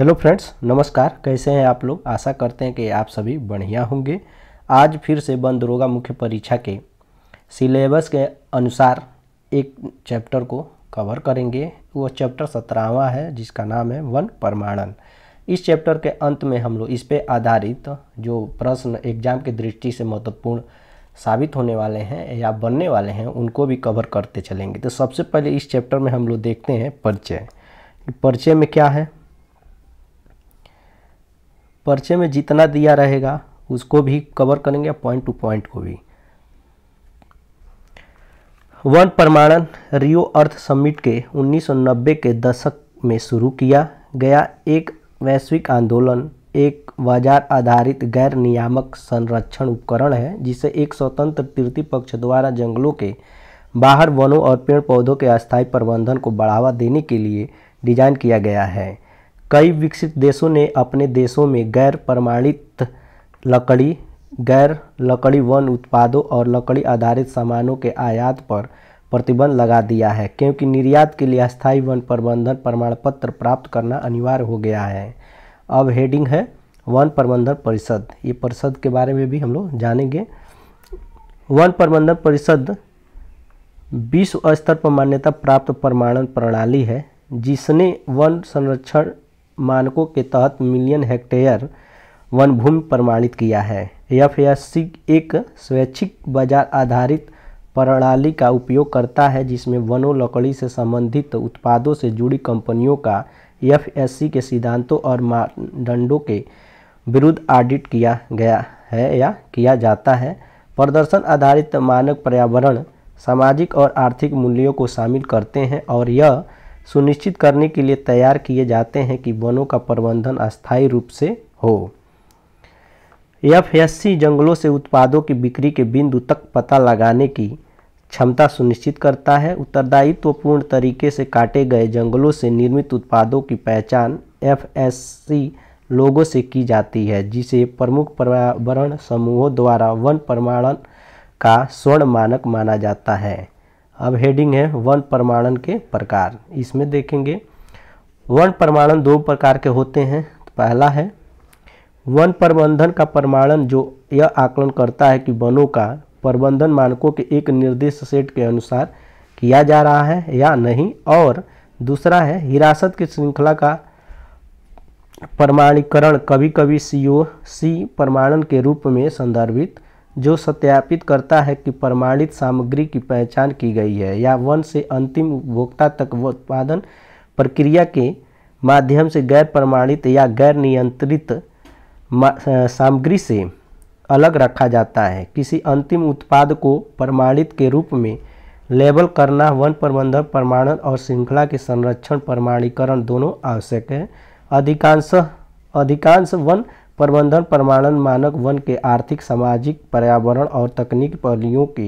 hello friends नमस्कार कैसे हैं आप लोग आशा करते हैं कि आप सभी बढ़िया होंगे आज फिर से बंद रोगा मुख्य परीक्षा के सिलेबस के अनुसार एक चैप्टर को कवर करेंगे वो चैप्टर सत्रहवा है जिसका नाम है वन प्रमाणन इस चैप्टर के अंत में हम लोग इस पर आधारित जो प्रश्न एग्जाम के दृष्टि से महत्वपूर्ण साबित होने वाले हैं या बनने वाले हैं उनको भी कवर करते चलेंगे तो सबसे पहले इस चैप्टर में हम लोग देखते हैं परिचय परिचय में क्या है पर्चे में जितना दिया रहेगा उसको भी कवर करेंगे पॉइंट टू पॉइंट को भी वन प्रमाणन रियो अर्थ समिट के 1990 के दशक में शुरू किया गया एक वैश्विक आंदोलन एक बाजार आधारित गैर नियामक संरक्षण उपकरण है जिसे एक स्वतंत्र तृतीय पक्ष द्वारा जंगलों के बाहर वनों और पेड़ पौधों के अस्थायी प्रबंधन को बढ़ावा देने के लिए डिजाइन किया गया है कई विकसित देशों ने अपने देशों में गैर प्रमाणित लकड़ी गैर लकड़ी वन उत्पादों और लकड़ी आधारित सामानों के आयात पर प्रतिबंध लगा दिया है क्योंकि निर्यात के लिए अस्थायी वन प्रबंधन प्रमाण पत्र प्राप्त करना अनिवार्य हो गया है अब हेडिंग है वन प्रबंधन परिषद ये परिषद के बारे में भी हम लोग जानेंगे वन प्रबंधन परिषद विश्व स्तर पर मान्यता प्राप्त प्रमाणन प्रणाली है जिसने वन संरक्षण मानकों के तहत मिलियन हेक्टेयर वन भूमि प्रमाणित किया है एफ एक स्वैच्छिक बाजार आधारित प्रणाली का उपयोग करता है जिसमें वनों लकड़ी से संबंधित उत्पादों से जुड़ी कंपनियों का एफ के सिद्धांतों और मानदंडों के विरुद्ध ऑडिट किया गया है या किया जाता है प्रदर्शन आधारित मानक पर्यावरण सामाजिक और आर्थिक मूल्यों को शामिल करते हैं और यह सुनिश्चित करने के लिए तैयार किए जाते हैं कि वनों का प्रबंधन अस्थायी रूप से हो एफ जंगलों से उत्पादों की बिक्री के बिंदु तक पता लगाने की क्षमता सुनिश्चित करता है उत्तरदायित्वपूर्ण तरीके से काटे गए जंगलों से निर्मित उत्पादों की पहचान एफ लोगों से की जाती है जिसे प्रमुख पर्यावरण समूहों द्वारा वन प्रमाणन का स्वर्ण मानक माना जाता है अब हेडिंग है वन प्रमाणन के प्रकार इसमें देखेंगे वन प्रमाणन दो प्रकार के होते हैं तो पहला है वन प्रबंधन का प्रमाणन जो यह आकलन करता है कि वनों का प्रबंधन मानकों के एक निर्दिष्ट सेट के अनुसार किया जा रहा है या नहीं और दूसरा है हिरासत की श्रृंखला का प्रमाणीकरण कभी कभी सी ओ सी प्रमाणन के रूप में संदर्भित जो सत्यापित करता है कि प्रमाणित सामग्री की पहचान की गई है या वन से अंतिम उपभोक्ता तक उत्पादन प्रक्रिया के माध्यम से गैर प्रमाणित या गैर नियंत्रित सामग्री से अलग रखा जाता है किसी अंतिम उत्पाद को प्रमाणित के रूप में लेबल करना वन प्रबंधन प्रमाणन और श्रृंखला के संरक्षण प्रमाणीकरण दोनों आवश्यक है अधिकांश अधिकांश वन प्रबंधन प्रमाणन मानक वन के आर्थिक सामाजिक पर्यावरण और तकनीक पहलुओं की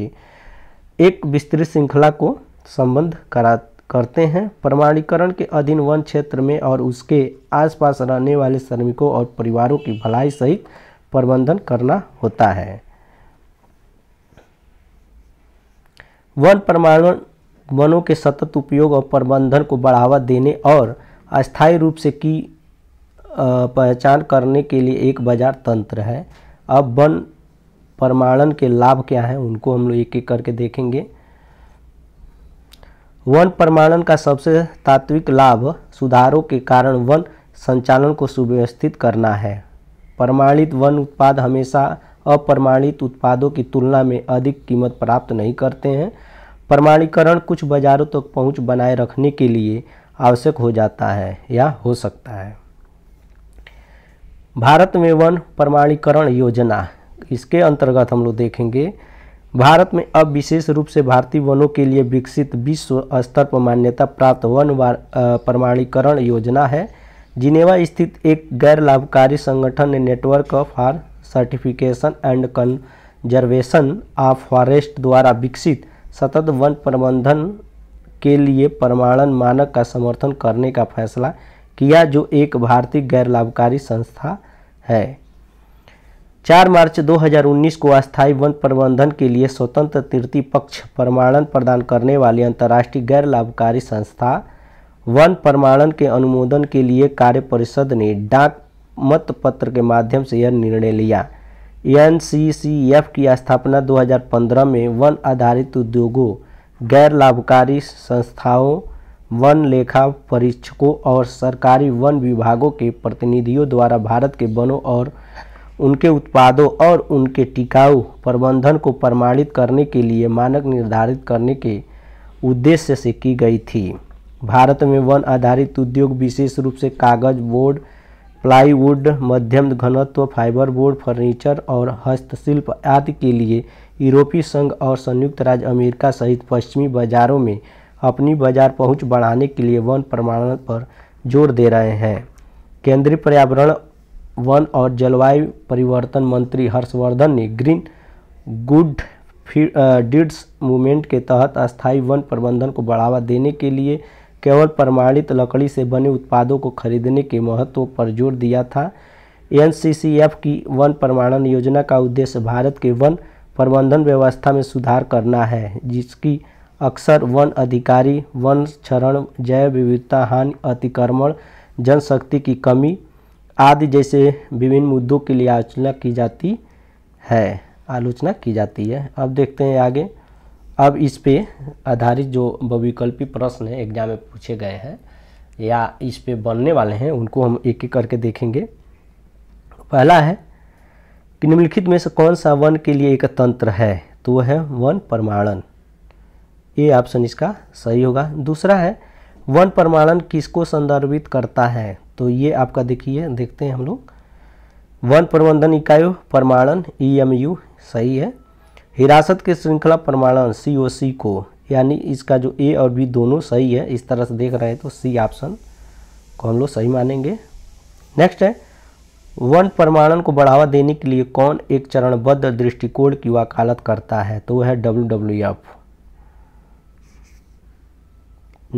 एक विस्तृत श्रृंखला को संबंध करा करते हैं प्रमाणीकरण के अधीन वन क्षेत्र में और उसके आसपास रहने वाले श्रमिकों और परिवारों की भलाई सहित प्रबंधन करना होता है वन प्रमाणन वनों के सतत उपयोग और प्रबंधन को बढ़ावा देने और अस्थायी रूप से की पहचान करने के लिए एक बाजार तंत्र है अब वन प्रमाणन के लाभ क्या हैं उनको हम लोग एक एक करके देखेंगे वन प्रमाणन का सबसे तात्विक लाभ सुधारों के कारण वन संचालन को सुव्यवस्थित करना है प्रमाणित वन उत्पाद हमेशा अप्रमाणित उत्पादों की तुलना में अधिक कीमत प्राप्त नहीं करते हैं प्रमाणीकरण कुछ बाज़ारों तक तो पहुंच बनाए रखने के लिए आवश्यक हो जाता है या हो सकता है भारत में वन प्रमाणीकरण योजना इसके अंतर्गत हम लोग देखेंगे भारत में अब विशेष रूप से भारतीय वनों के लिए विकसित विश्व स्तर पर मान्यता प्राप्त वन प्रमाणीकरण योजना है जिनेवा स्थित एक गैर लाभकारी संगठन ने network for certification and conservation of forest द्वारा विकसित सतत वन प्रबंधन के लिए प्रमाणन मानक का समर्थन करने का फैसला किया जो एक भारतीय गैर लाभकारी संस्था है 4 मार्च 2019 को अस्थायी वन प्रबंधन के लिए स्वतंत्र तृतीय पक्ष प्रमाणन प्रदान करने वाली अंतर्राष्ट्रीय गैर लाभकारी संस्था वन प्रमाणन के अनुमोदन के लिए कार्य परिषद ने डाक मत पत्र के माध्यम से यह निर्णय लिया एन की स्थापना 2015 में वन आधारित उद्योगों गैर लाभकारी संस्थाओं वन लेखा परीक्षकों और सरकारी वन विभागों के प्रतिनिधियों द्वारा भारत के वनों और उनके उत्पादों और उनके टिकाऊ प्रबंधन को प्रमाणित करने के लिए मानक निर्धारित करने के उद्देश्य से की गई थी भारत में वन आधारित उद्योग विशेष रूप से कागज बोर्ड प्लाईवुड मध्यम घनत्व फाइबर बोर्ड फर्नीचर और हस्तशिल्प आदि के लिए यूरोपीय संघ और संयुक्त राज्य अमेरिका सहित पश्चिमी बाजारों में अपनी बाजार पहुंच बढ़ाने के लिए वन प्रमाणन पर जोर दे रहे हैं केंद्रीय पर्यावरण वन और जलवायु परिवर्तन मंत्री हर्षवर्धन ने ग्रीन गुड डिड्स मूवमेंट के तहत अस्थायी वन प्रबंधन को बढ़ावा देने के लिए केवल प्रमाणित लकड़ी से बने उत्पादों को खरीदने के महत्व पर जोर दिया था एन की वन प्रमाणन योजना का उद्देश्य भारत के वन प्रबंधन व्यवस्था में सुधार करना है जिसकी अक्सर वन अधिकारी वन क्षरण जैव विविधता हानि अतिक्रमण जनशक्ति की कमी आदि जैसे विभिन्न मुद्दों के लिए आलोचना की जाती है आलोचना की जाती है अब देखते हैं आगे अब इस पे आधारित जो बहुविकल्पी प्रश्न है एग्जाम में पूछे गए हैं या इस पे बनने वाले हैं उनको हम एक एक करके देखेंगे पहला है कि निम्नलिखित में से कौन सा वन के लिए एक तंत्र है तो वह है वन प्रमाणन ये ऑप्शन इसका सही होगा दूसरा है वन प्रमाणन किसको संदर्भित करता है तो ये आपका देखिए देखते हैं हम लोग वन प्रबंधन इकाइयों प्रमाणन यू e सही है हिरासत के श्रृंखला प्रमाणन सी को यानी इसका जो ए और बी दोनों सही है इस तरह से देख रहे हैं तो सी ऑप्शन को हम लोग सही मानेंगे नेक्स्ट है वन प्रमाणन को बढ़ावा देने के लिए कौन एक चरणबद्ध दृष्टिकोण की वकालत करता है तो वह है डब्ल्यू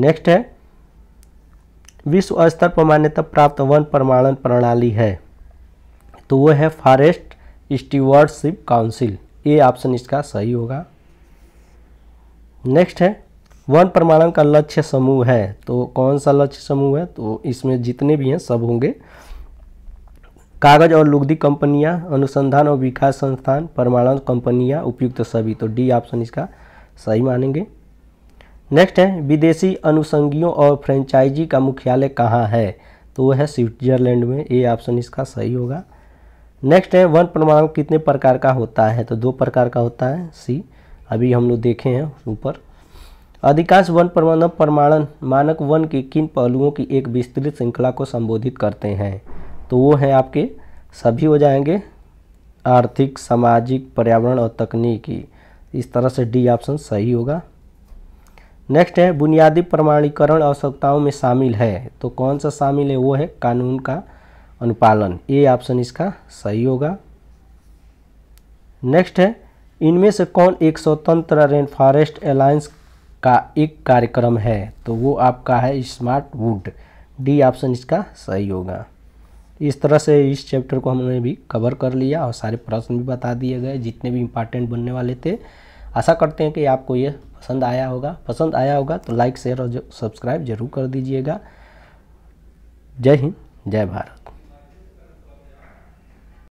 नेक्स्ट है विश्व स्तर पर मान्यता प्राप्त वन प्रमाणन प्रणाली है तो वो है forest stewardship council A option इसका सही होगा नेक्स्ट है वन प्रमाणन का लक्ष्य समूह है तो कौन सा लक्ष्य समूह है तो इसमें जितने भी हैं सब होंगे कागज और लुगदी कंपनियां अनुसंधान और विकास संस्थान परमाणु कंपनियां उपयुक्त सभी तो डी ऑप्शन इसका सही मानेंगे नेक्स्ट है विदेशी अनुसंगियों और फ्रेंचाइजी का मुख्यालय कहाँ है तो वह है स्विट्जरलैंड में ए ऑप्शन इसका सही होगा नेक्स्ट है वन परमाणु कितने प्रकार का होता है तो दो प्रकार का होता है सी अभी हम लोग देखे हैं ऊपर अधिकांश वन परमाणु प्रमाणन मानक वन के किन पहलुओं की एक विस्तृत श्रृंखला को संबोधित करते हैं तो वो हैं आपके सभी हो जाएंगे आर्थिक सामाजिक पर्यावरण और तकनीकी इस तरह से डी ऑप्शन सही होगा नेक्स्ट है बुनियादी प्रमाणीकरण आवश्यकताओं में शामिल है तो कौन सा शामिल है वो है कानून का अनुपालन ए ऑप्शन इसका सही होगा नेक्स्ट है इनमें से कौन एक स्वतंत्र रेन फॉरेस्ट अलायंस का एक कार्यक्रम है तो वो आपका है स्मार्ट वुड डी ऑप्शन इसका सही होगा इस तरह से इस चैप्टर को हमने भी कवर कर लिया और सारे प्रश्न भी बता दिए गए जितने भी इम्पॉर्टेंट बनने वाले थे आशा करते हैं कि आपको ये पसंद आया होगा पसंद आया होगा तो लाइक शेयर और सब्सक्राइब जरूर कर दीजिएगा जय हिंद जय भारत